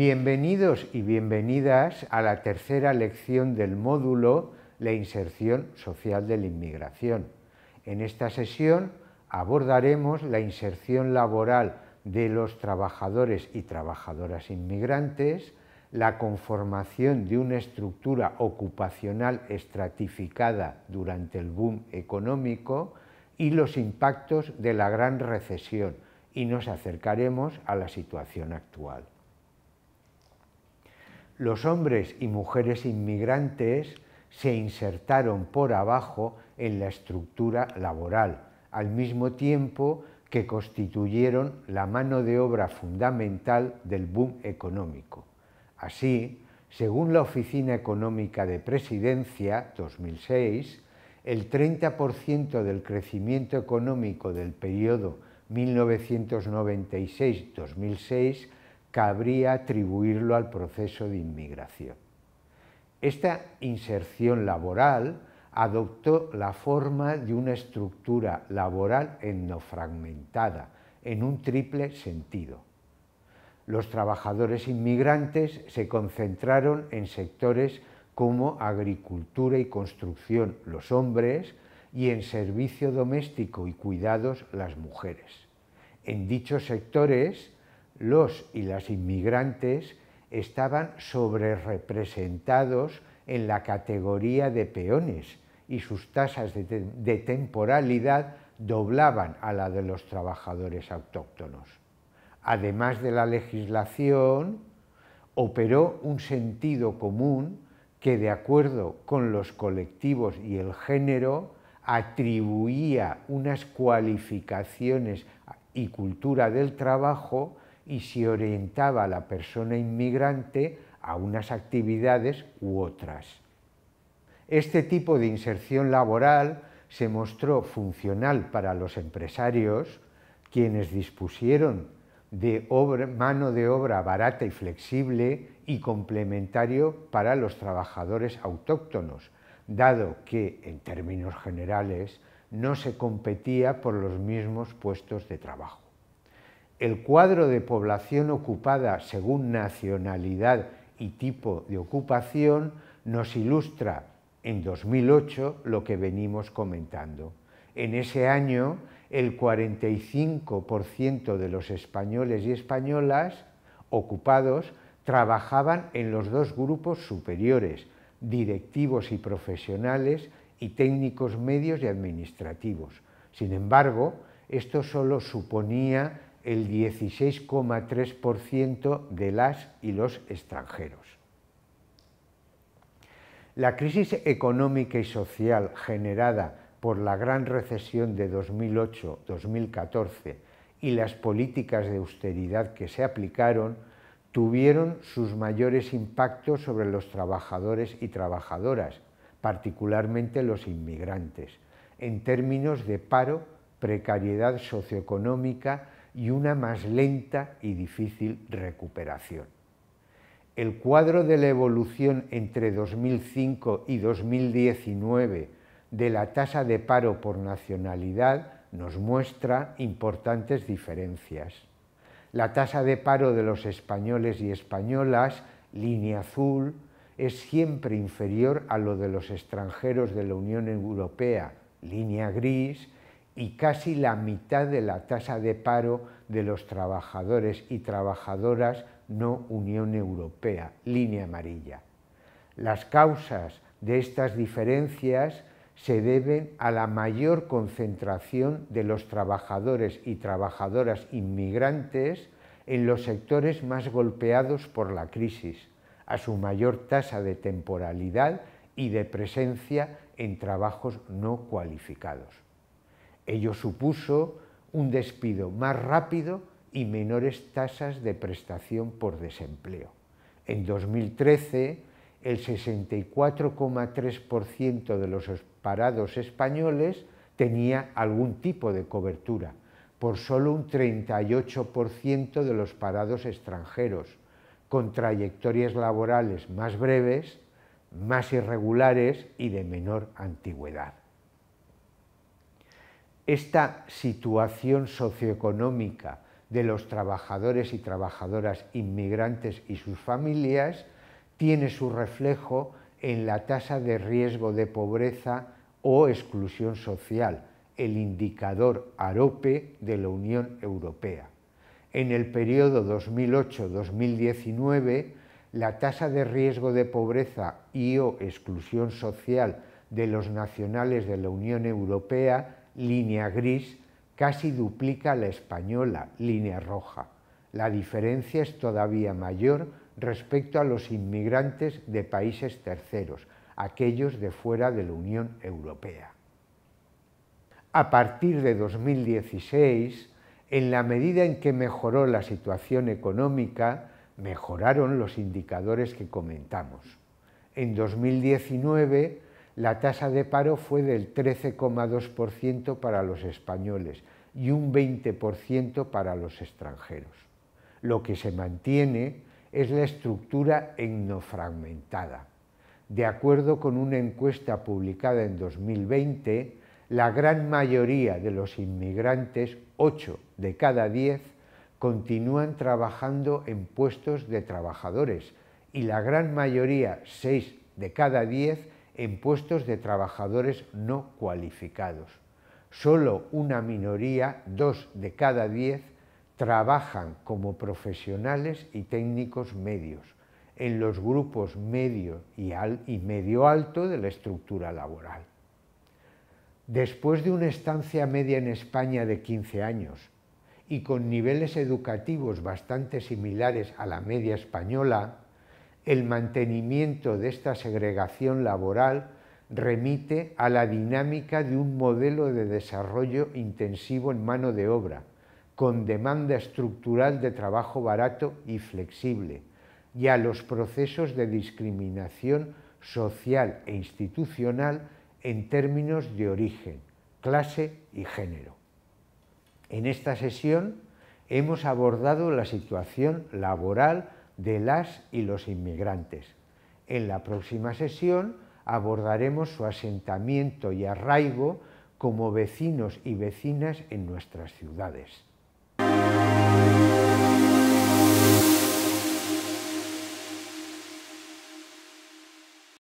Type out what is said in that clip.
Bienvenidos y bienvenidas a la tercera lección del módulo La inserción social de la inmigración. En esta sesión abordaremos la inserción laboral de los trabajadores y trabajadoras inmigrantes, la conformación de una estructura ocupacional estratificada durante el boom económico y los impactos de la gran recesión, y nos acercaremos a la situación actual los hombres y mujeres inmigrantes se insertaron por abajo en la estructura laboral, al mismo tiempo que constituyeron la mano de obra fundamental del boom económico. Así, según la Oficina Económica de Presidencia 2006, el 30% del crecimiento económico del periodo 1996-2006 cabría atribuirlo al proceso de inmigración. Esta inserción laboral adoptó la forma de una estructura laboral etnofragmentada, en un triple sentido. Los trabajadores inmigrantes se concentraron en sectores como agricultura y construcción los hombres y en servicio doméstico y cuidados las mujeres. En dichos sectores los y las inmigrantes estaban sobrerepresentados en la categoría de peones y sus tasas de, temporalidad doblaban a la de los trabajadores autóctonos. Además de la legislación, operó un sentido común que, de acuerdo con los colectivos y el género, atribuía unas cualificaciones y cultura del trabajo y se orientaba a la persona inmigrante a unas actividades u otras. Este tipo de inserción laboral se mostró funcional para los empresarios, quienes dispusieron de mano de obra barata y flexible y complementario para los trabajadores autóctonos, dado que, en términos generales, no se competía por los mismos puestos de trabajo el cuadro de población ocupada según nacionalidad y tipo de ocupación nos ilustra en 2008 lo que venimos comentando. En ese año, el 45% de los españoles y españolas ocupados trabajaban en los dos grupos superiores, directivos y profesionales y técnicos medios y administrativos. Sin embargo, esto solo suponía el 16,3% de las y los extranjeros. La crisis económica y social generada por la gran recesión de 2008-2014 y las políticas de austeridad que se aplicaron tuvieron sus mayores impactos sobre los trabajadores y trabajadoras, particularmente los inmigrantes, en términos de paro, precariedad socioeconómica y una más lenta y difícil recuperación. El cuadro de la evolución entre 2005 y 2019 de la tasa de paro por nacionalidad nos muestra importantes diferencias. La tasa de paro de los españoles y españolas, línea azul, es siempre inferior a lo de los extranjeros de la Unión Europea, línea gris, y casi la mitad de la tasa de paro de los trabajadores y trabajadoras no Unión Europea, línea amarilla. Las causas de estas diferencias se deben a la mayor concentración de los trabajadores y trabajadoras inmigrantes en los sectores más golpeados por la crisis, a su mayor tasa de temporalidad y de presencia en trabajos no cualificados. Ello supuso un despido más rápido y menores tasas de prestación por desempleo. En 2013, el 64,3% de los parados españoles tenía algún tipo de cobertura, por solo un 38% de los parados extranjeros, con trayectorias laborales más breves, más irregulares y de menor antigüedad esta situación socioeconómica de los trabajadores y trabajadoras inmigrantes y sus familias tiene su reflejo en la tasa de riesgo de pobreza o exclusión social, el indicador AROPE de la Unión Europea. En el periodo 2008-2019, la tasa de riesgo de pobreza y o exclusión social de los nacionales de la Unión Europea línea gris casi duplica la española, línea roja. La diferencia es todavía mayor respecto a los inmigrantes de países terceros, aquellos de fuera de la Unión Europea. A partir de 2016, en la medida en que mejoró la situación económica, mejoraron los indicadores que comentamos. En 2019, la tasa de paro fue del 13,2% para los españoles y un 20% para los extranjeros. Lo que se mantiene es la estructura etnofragmentada. De acuerdo con una encuesta publicada en 2020, la gran mayoría de los inmigrantes, 8 de cada 10, continúan trabajando en puestos de trabajadores y la gran mayoría, 6 de cada 10, en puestos de trabajadores no cualificados. Solo una minoría, dos de cada diez, trabajan como profesionales y técnicos medios en los grupos medio y, medio alto de la estructura laboral. Después de una estancia media en España de 15 años y con niveles educativos bastante similares a la media española, el mantenimiento de esta segregación laboral remite a la dinámica de un modelo de desarrollo intensivo en mano de obra, con demanda estructural de trabajo barato y flexible, y a los procesos de discriminación social e institucional en términos de origen, clase y género. En esta sesión hemos abordado la situación laboral de las y los inmigrantes. En la próxima sesión abordaremos su asentamiento y arraigo como vecinos y vecinas en nuestras ciudades.